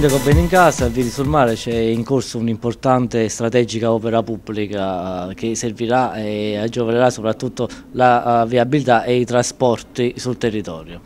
Sindaco Benincasa, a Vieri sul Mare c'è in corso un'importante e strategica opera pubblica eh, che servirà e agiovererà soprattutto la eh, viabilità e i trasporti sul territorio.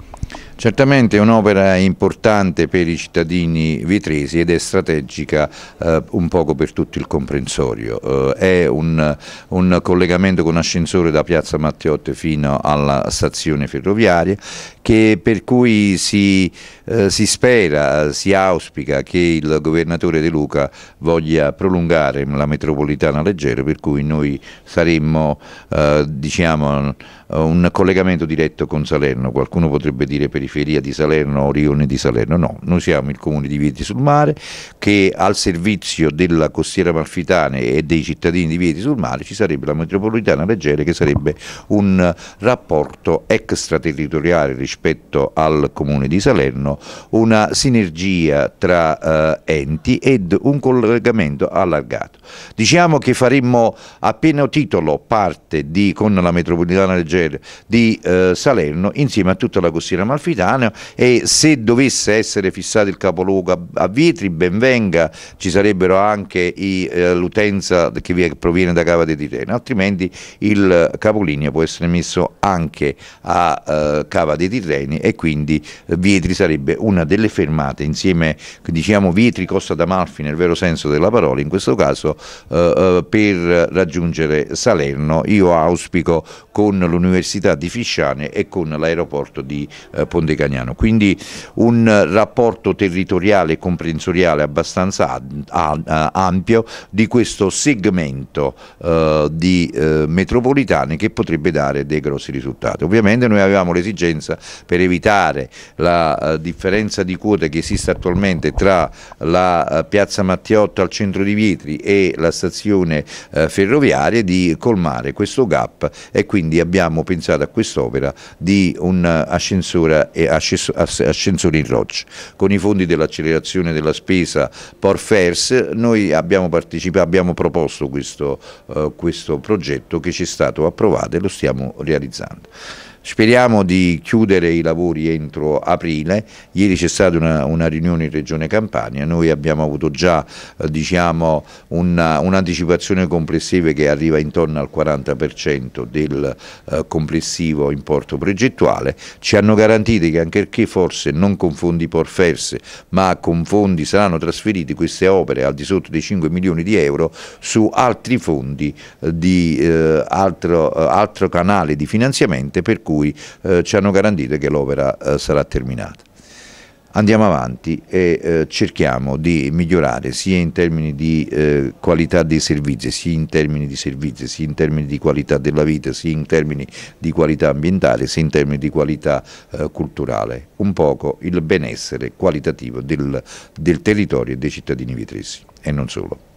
Certamente è un'opera importante per i cittadini vitresi ed è strategica eh, un poco per tutto il comprensorio. Eh, è un, un, collegamento con ascensore da Piazza Matteotte fino alla stazione ferroviaria che, per cui si, eh, si spera, si auspica che il governatore De Luca voglia prolungare la metropolitana leggera per cui noi saremmo eh, diciamo, un collegamento diretto con Salerno, qualcuno potrebbe dire periferia periferia di Salerno, o rione di Salerno, no, noi siamo il comune di Vieti sul Mare che al servizio della costiera malfitana e dei cittadini di Vieti sul Mare ci sarebbe la metropolitana leggera che sarebbe un rapporto extraterritoriale rispetto al comune di Salerno, una sinergia tra eh, enti ed un collegamento allargato. Diciamo che faremmo appena titolo parte di, con la metropolitana leggera di eh, Salerno insieme a tutta la costiera malfitana Milano e se dovesse essere fissato il capoluogo a, a Vietri ben venga, ci sarebbero anche eh, l'utenza che proviene da Cava di Tirreno, altrimenti il capolinea può essere messo anche a eh, Cava dei Tirreni e quindi eh, Vietri sarebbe una delle fermate insieme diciamo Vietri Costa d'Amalfi nel vero senso della parola in questo caso eh, eh, per raggiungere Salerno io auspico con l'università di Fisciane e con l'aeroporto di eh, Poderosa Pondecagnano, quindi un rapporto territoriale e comprensoriale abbastanza ampio di questo segmento eh, di eh, metropolitane che potrebbe dare dei grossi risultati. Ovviamente noi avevamo l'esigenza per evitare la eh, differenza di quote che esiste attualmente tra la piazza Mattiotto al centro di Vietri e la stazione ferroviaria di colmare questo gap e quindi abbiamo pensato a quest'opera di un ascensore e ascensori in roccia. Con i fondi dell'accelerazione della spesa Porfairs noi abbiamo, abbiamo proposto questo, uh, questo progetto che ci è stato approvato e lo stiamo realizzando. Speriamo di chiudere i lavori entro aprile, ieri c'è stata una, una riunione in Regione Campania, noi abbiamo avuto già eh, diciamo, un'anticipazione un complessiva che arriva intorno al 40% del eh, complessivo importo progettuale, ci hanno garantito che anche perché forse non con fondi porferse ma con fondi saranno trasferite queste opere al di sotto dei 5 milioni di euro su altri fondi eh, di eh, altro, eh, altro canale di finanziamento per cui cui eh, ci hanno garantito che l'opera eh, sarà terminata. Andiamo avanti e eh, cerchiamo di migliorare sia in termini di eh, qualità dei servizi, sia in termini di servizi, sia in termini di qualità della vita, sia in termini di qualità ambientale, sia in termini di qualità eh, culturale. Un poco il benessere qualitativo del, del territorio e dei cittadini vitresi e non solo.